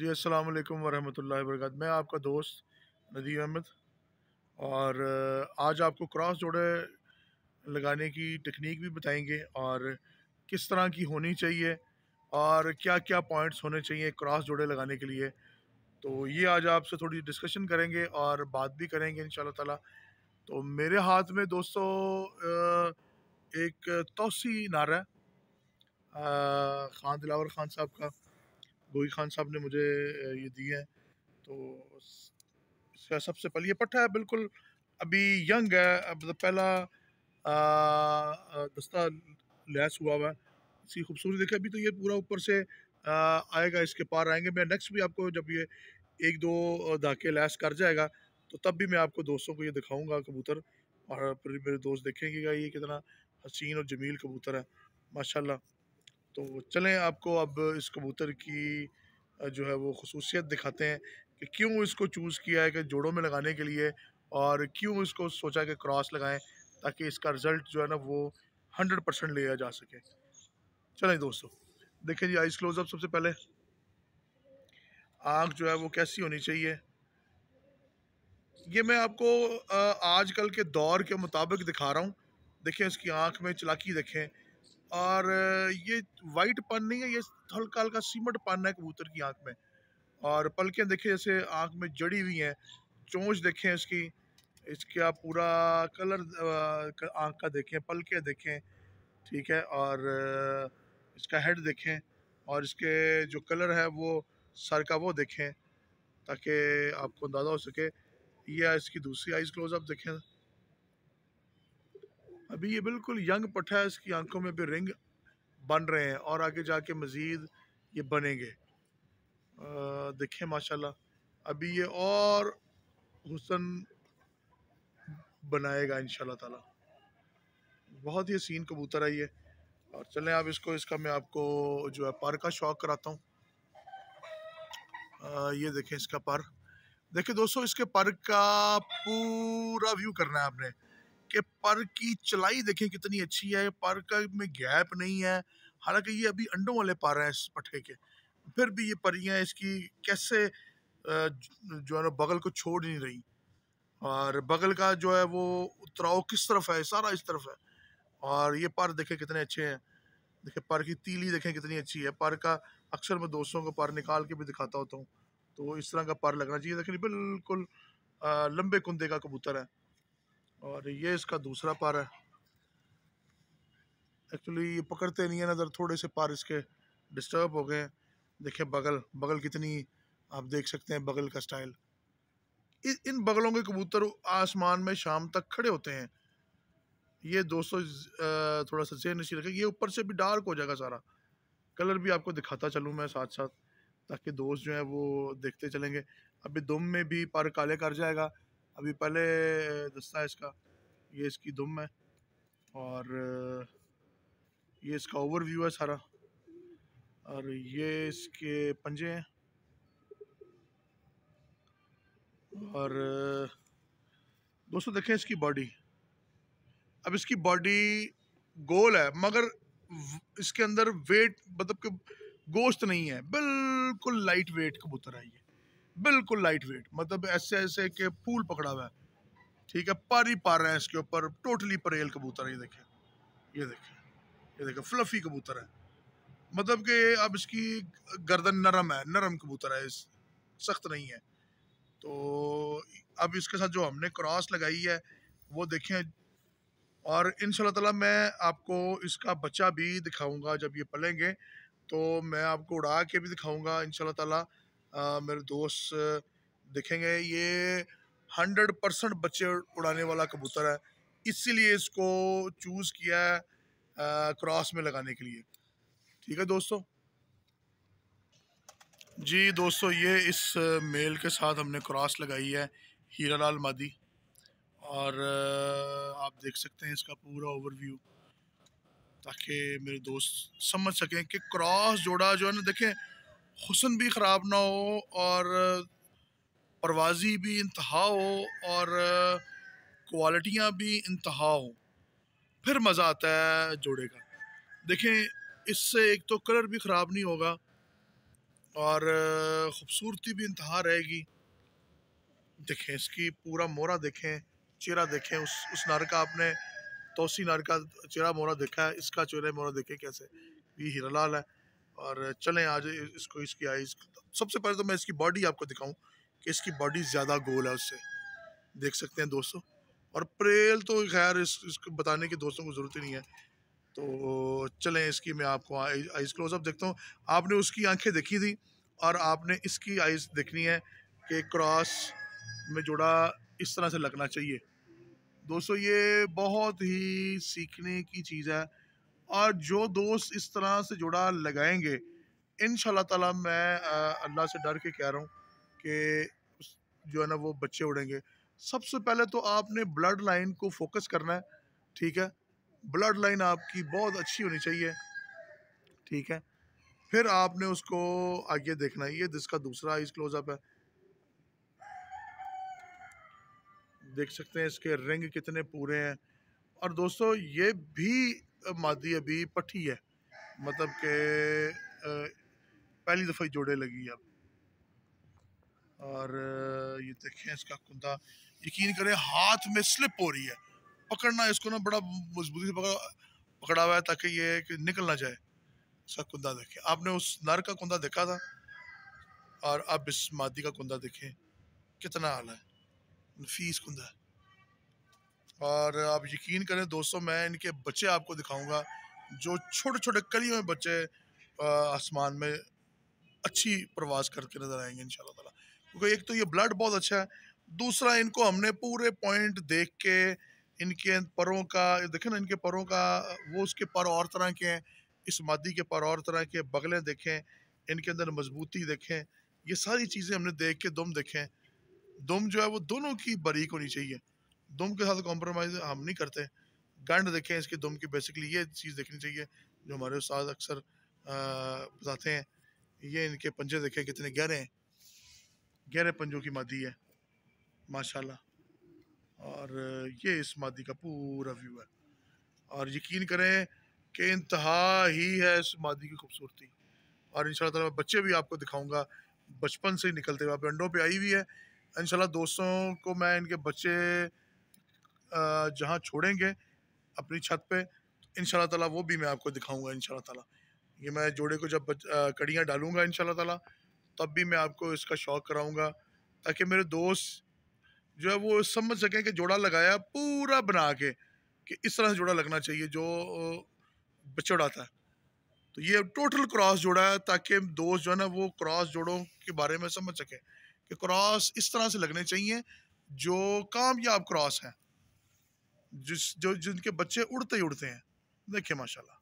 जी अस्सलाम वालेकुम वरहमतुल्लाहि वरकत मैं आपका दोस्त नदीम अहमद और आज आपको क्रॉस जोड़े लगाने की टेक्निक भी बताएंगे और किस तरह की होनी चाहिए और क्या क्या पॉइंट्स होने चाहिए क्रॉस जोड़े लगाने के लिए तो ये आज आपसे थोड़ी डिस्कशन करेंगे और बात भी करेंगे इन ताला तो मेरे हाथ में दोस्तों एक तोसी नारा ख़ान दिलावर ख़ान साहब का गोई खान साहब ने मुझे ये दिए हैं तो इसका सबसे पहले ये पट्टा है बिल्कुल अभी यंग है अब मतलब पहला दस्ता लैस हुआ हुआ है इसकी खूबसूरती देखिए अभी तो ये पूरा ऊपर से आ, आएगा इसके पार आएंगे मैं नेक्स्ट भी आपको जब ये एक दो धाके लैस कर जाएगा तो तब भी मैं आपको दोस्तों को ये दिखाऊंगा कबूतर और फिर मेरे दोस्त देखेंगे ये कितना हसीन और जमील कबूतर है माशाल्लाह तो चलें आपको अब इस कबूतर की जो है वो खसूसियत दिखाते हैं कि क्यों इसको चूज़ किया है कि जोड़ों में लगाने के लिए और क्यों इसको सोचा कि क्रॉस लगाएं ताकि इसका रिज़ल्ट जो है ना वो हंड्रेड परसेंट लिया जा सके चलें दोस्तों देखें जी आइस क्लोजअप सबसे पहले आँख जो है वो कैसी होनी चाहिए ये मैं आपको आजकल के दौर के मुताबिक दिखा रहा हूँ देखें इसकी आँख में चलाकी देखें और ये वाइट पान नहीं है ये हल्का हल्का सीमट पन है कबूतर की आँख में और पलकें देखें जैसे आँख में जड़ी हुई हैं चोंच देखें इसकी इसका पूरा कलर आँख का देखें पलकें देखें ठीक है और इसका हेड देखें और इसके जो कलर है वो सर का वो देखें ताकि आपको अंदाज़ा हो सके यह इसकी दूसरी आइज़ क्लोजअप देखें अभी ये बिल्कुल यंग पट्ठा है इसकी आंखों में भी रिंग बन रहे हैं और आगे जाके मज़ीद ये बनेंगे देखें माशाल्लाह अभी ये और हुसन बनाएगा इन ताला बहुत ही सीन कबूतर है ये और चलें आप इसको इसका मैं आपको जो है पर का शौक कराता हूँ ये देखें इसका पर देखिए दोस्तों इसके पर का पूरा व्यू करना है आपने कि पर की चलाई देखें कितनी अच्छी है पर का में गैप नहीं है हालांकि ये अभी अंडों वाले पर हैं इस पटके के फिर भी ये परियाँ इसकी कैसे जो है ना बगल को छोड़ नहीं रही और बगल का जो है वो उतराव किस तरफ है सारा इस तरफ है और ये पर देखें कितने अच्छे हैं देखें पर की तीली देखें कितनी अच्छी है पर का अक्सर मैं दोस्तों को पर निकाल के भी दिखाता होता हूँ तो इस तरह का पर लगना चाहिए देखें बिल्कुल लंबे कुंदे का कबूतर है और ये इसका दूसरा पार है एक्चुअली ये पकड़ते नहीं है नज़र थोड़े से पार इसके डिस्टर्ब हो गए हैं देखिए बगल बगल कितनी आप देख सकते हैं बगल का स्टाइल इन बगलों के कबूतर आसमान में शाम तक खड़े होते हैं ये दोस्तों थोड़ा सा जेन नशी रखें ये ऊपर से भी डार्क हो जाएगा सारा कलर भी आपको दिखाता चलूँ मैं साथ साथ ताकि दोस्त जो है वो देखते चलेंगे अभी दुम में भी पर काले कर जाएगा अभी पहले दस्ता है इसका ये इसकी दुम है और ये इसका ओवरव्यू है सारा और ये इसके पंजे हैं और दोस्तों देखें इसकी बॉडी अब इसकी बॉडी गोल है मगर इसके अंदर वेट मतलब कि गोश्त नहीं है बिल्कुल लाइट वेट कबूतर है ये बिल्कुल लाइट वेट मतलब ऐसे ऐसे के फूल पकड़ा हुआ है ठीक है पर ही पार रहे हैं इसके ऊपर टोटली परेल कबूतर है ये देखें ये देखें ये देखें फ्लफी कबूतर है मतलब कि अब इसकी गर्दन नरम है नरम कबूतर है इस सख्त नहीं है तो अब इसके साथ जो हमने क्रॉस लगाई है वो देखें और इन तला मैं आपको इसका बच्चा भी दिखाऊंगा जब ये पलेंगे तो मैं आपको उड़ा के भी दिखाऊंगा इन तला आ, मेरे दोस्त देखेंगे ये हंड्रेड परसेंट बच्चे उड़ाने वाला कबूतर है इसीलिए इसको चूज़ किया है क्रॉस में लगाने के लिए ठीक है दोस्तों जी दोस्तों ये इस मेल के साथ हमने क्रॉस लगाई है हीरा लाल मादी और आप देख सकते हैं इसका पूरा ओवरव्यू ताकि मेरे दोस्त समझ सकें कि क्रॉस जोड़ा जो है ना देखें हुसन भी ख़राब ना हो और परवाज़ी भी इंतहा हो और क्वालिटियाँ भी इंतहा हो फिर मज़ा आता है जोड़े का देखें इससे एक तो कलर भी ख़राब नहीं होगा और ख़ूबसूरती भी इंतहा रहेगी देखें इसकी पूरा मोरा देखें चेहरा देखें उस उस नार का आपने तोसी नार का चेहरा मोरा देखा है इसका चेहरा मोरा देखें कैसे ये हीरा लाल है और चलें आज इसको इसकी आइज तो सबसे पहले तो मैं इसकी बॉडी आपको दिखाऊं कि इसकी बॉडी ज़्यादा गोल है उससे देख सकते हैं दोस्तों और प्रेल तो खैर इस, इसको बताने की दोस्तों को ज़रूरत ही नहीं है तो चलें इसकी मैं आपको आइज़ क्लोजअप देखता हूँ आपने उसकी आँखें देखी थी और आपने इसकी आइज़ देखनी है कि क्रॉस में जोड़ा इस तरह से लगना चाहिए दोस्तों ये बहुत ही सीखने की चीज़ है और जो दोस्त इस तरह से जुड़ा लगाएंगे इन ताला मैं अल्लाह से डर के कह रहा हूँ कि जो है ना वो बच्चे उड़ेंगे सबसे पहले तो आपने ब्लड लाइन को फोकस करना है ठीक है ब्लड लाइन आपकी बहुत अच्छी होनी चाहिए ठीक है फिर आपने उसको आगे देखना है ये जिसका दूसरा आइज क्लोजअप है देख सकते हैं इसके रिंग कितने पूरे हैं और दोस्तों ये भी मादी अभी पट्टी है मतलब के पहली दफ़ा ही जोड़े लगी अब और ये देखें इसका कुंदा यकीन करें हाथ में स्लिप हो रही है पकड़ना इसको ना बड़ा मजबूती से पकड़ा पकड़ा हुआ है ताकि ये निकल ना जाए इसका कुंदा देखें आपने उस नर का कुंदा देखा था और अब इस मादी का कुंदा देखें कितना आला है नफीस कुंदा है और आप यकीन करें दोस्तों मैं इनके बच्चे आपको दिखाऊंगा जो छोटे छोटे कलियों में बच्चे आसमान में अच्छी प्रवास करके नज़र आएंगे इन ताला क्योंकि एक तो ये ब्लड बहुत अच्छा है दूसरा इनको हमने पूरे पॉइंट देख के इनके परों का देखें ना इनके परों का वो उसके पर और तरह के हैं इस मादी के पर और तरह के बगलें देखें इनके अंदर मजबूती देखें ये सारी चीज़ें हमने देख के दुम देखें दुम जो है वो दोनों की बारीक होनी चाहिए दुम के साथ कॉम्प्रोमाइज हम नहीं करते गंड देखें इसके दुम की बेसिकली ये चीज़ देखनी चाहिए जो हमारे उस्ताद अक्सर बताते हैं ये इनके पंजे देखें कितने गहरे हैं गहरे पंजों की मादी है माशाल्लाह और ये इस मादी का पूरा व्यू है और यकीन करें कि इंतहा ही है इस मादी की खूबसूरती और इन शाला मैं बच्चे भी आपको दिखाऊंगा बचपन से ही निकलते हुए आप अंडों पे आई हुई है इन दोस्तों को मैं इनके बच्चे जहाँ छोड़ेंगे अपनी छत पे इन ताला वो भी मैं आपको दिखाऊंगा इन ताला ये मैं जोड़े को जब कड़ियाँ डालूंगा इन ताला तब भी मैं आपको इसका शौक कराऊंगा ताकि मेरे दोस्त जो है वो समझ सकें कि जोड़ा लगाया पूरा बना के कि इस तरह से जोड़ा लगना चाहिए जो बचड़ाता है तो ये टोटल क्रॉस जोड़ा है ताकि दोस्त जो है ना वो क्रॉस जोड़ों के बारे में समझ सकें कि क्रॉस इस तरह से लगने चाहिए जो कामयाब क्रॉस हैं जिस जो जिनके बच्चे उड़ते ही उड़ते हैं देखिए माशाल्लाह